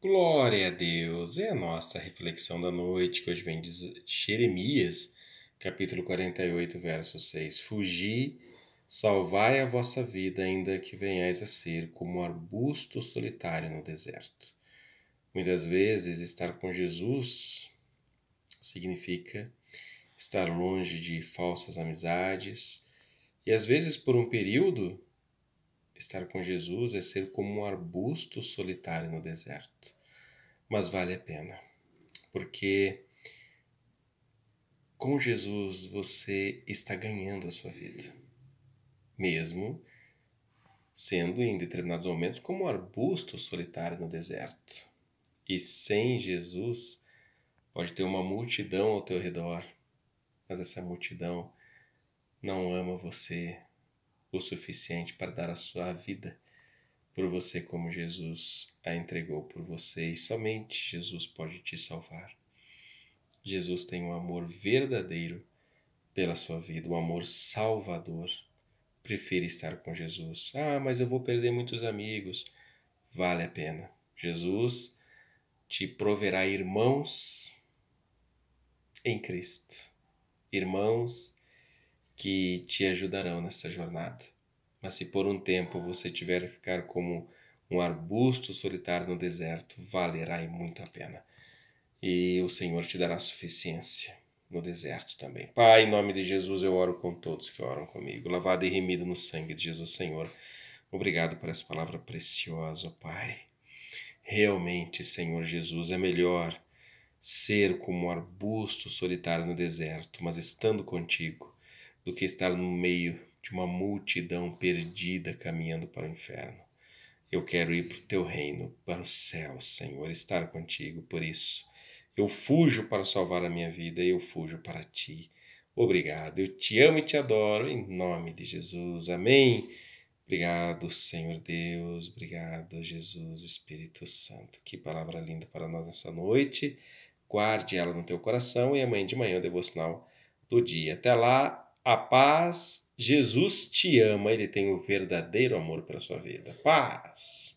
Glória a Deus! É a nossa reflexão da noite, que hoje vem de Jeremias, capítulo 48, verso 6. Fugi, salvai a vossa vida, ainda que venhais a ser como um arbusto solitário no deserto. Muitas vezes, estar com Jesus significa estar longe de falsas amizades e, às vezes, por um período, Estar com Jesus é ser como um arbusto solitário no deserto. Mas vale a pena, porque com Jesus você está ganhando a sua vida, mesmo sendo em determinados momentos como um arbusto solitário no deserto. E sem Jesus, pode ter uma multidão ao teu redor, mas essa multidão não ama você, o suficiente para dar a sua vida por você, como Jesus a entregou por você, e somente Jesus pode te salvar. Jesus tem um amor verdadeiro pela sua vida, um amor salvador. Prefere estar com Jesus. Ah, mas eu vou perder muitos amigos. Vale a pena. Jesus te proverá irmãos em Cristo, irmãos que te ajudarão nessa jornada. Mas se por um tempo você tiver que ficar como um arbusto solitário no deserto, valerá e muito a pena. E o Senhor te dará suficiência no deserto também. Pai, em nome de Jesus, eu oro com todos que oram comigo, lavado e remido no sangue de Jesus, Senhor. Obrigado por essa palavra preciosa, Pai. Realmente, Senhor Jesus, é melhor ser como um arbusto solitário no deserto, mas estando contigo, do que estar no meio de uma multidão perdida caminhando para o inferno. Eu quero ir para o teu reino, para o céu, Senhor, estar contigo. Por isso, eu fujo para salvar a minha vida e eu fujo para ti. Obrigado, eu te amo e te adoro, em nome de Jesus. Amém. Obrigado, Senhor Deus. Obrigado, Jesus, Espírito Santo. Que palavra linda para nós nessa noite. Guarde ela no teu coração e amanhã de manhã o devocional do dia. Até lá, a paz, Jesus te ama, ele tem o verdadeiro amor para sua vida. Paz.